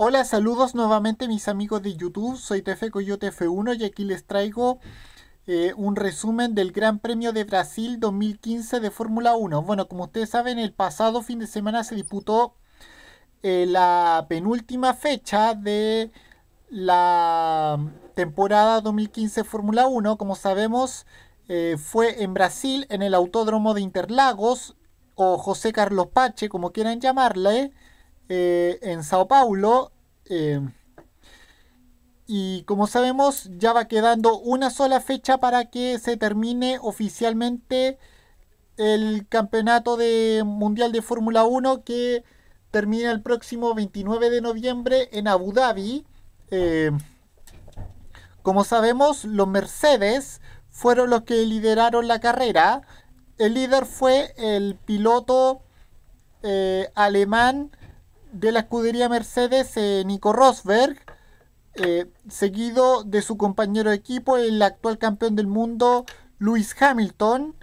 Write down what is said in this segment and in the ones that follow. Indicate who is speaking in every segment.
Speaker 1: Hola, saludos nuevamente mis amigos de YouTube, soy TF Coyote F1 y aquí les traigo eh, un resumen del Gran Premio de Brasil 2015 de Fórmula 1. Bueno, como ustedes saben, el pasado fin de semana se disputó eh, la penúltima fecha de la temporada 2015 Fórmula 1. Como sabemos, eh, fue en Brasil, en el Autódromo de Interlagos, o José Carlos Pache, como quieran llamarle. Eh, en Sao Paulo. Eh, y como sabemos, ya va quedando una sola fecha para que se termine oficialmente el campeonato de mundial de Fórmula 1 que termina el próximo 29 de noviembre en Abu Dhabi. Eh, como sabemos, los Mercedes fueron los que lideraron la carrera. El líder fue el piloto alemán de la escudería Mercedes, eh, Nico Rosberg, eh, seguido de su compañero de equipo, el actual campeón del mundo, Lewis Hamilton.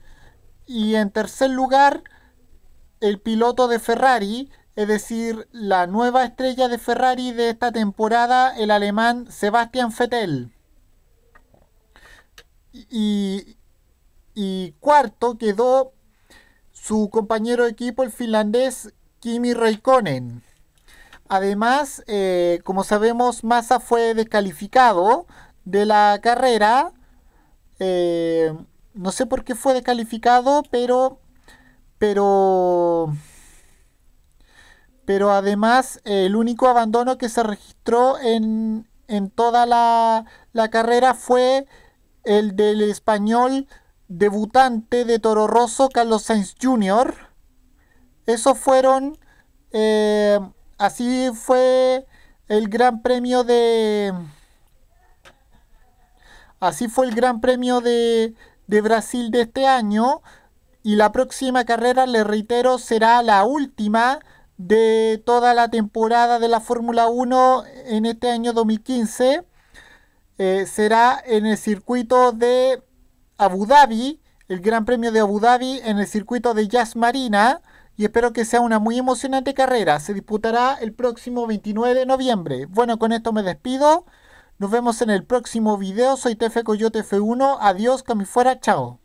Speaker 1: Y en tercer lugar, el piloto de Ferrari, es decir, la nueva estrella de Ferrari de esta temporada, el alemán Sebastian Vettel. Y, y cuarto quedó su compañero de equipo, el finlandés Kimi Raikkonen. Además, eh, como sabemos, Massa fue descalificado de la carrera. Eh, no sé por qué fue descalificado, pero. Pero. Pero además, eh, el único abandono que se registró en, toda la, carrera fue el del español debutante de Toro Rosso, Carlos Sainz Jr. Esos fueron así fue el Gran Premio de... Así fue el Gran Premio de, Brasil de este año y la próxima carrera, le reitero, será la última de toda la temporada de la Fórmula 1 en este año 2015. Eh, será en el circuito de Abu Dhabi, el Gran Premio de Abu Dhabi, en el circuito de Jazz Marina y espero que sea una muy emocionante carrera. Se disputará el próximo 29 de noviembre. Bueno, con esto me despido. Nos vemos en el próximo video. Soy Tefe Coyote F1. Adiós, que fuera. Chao.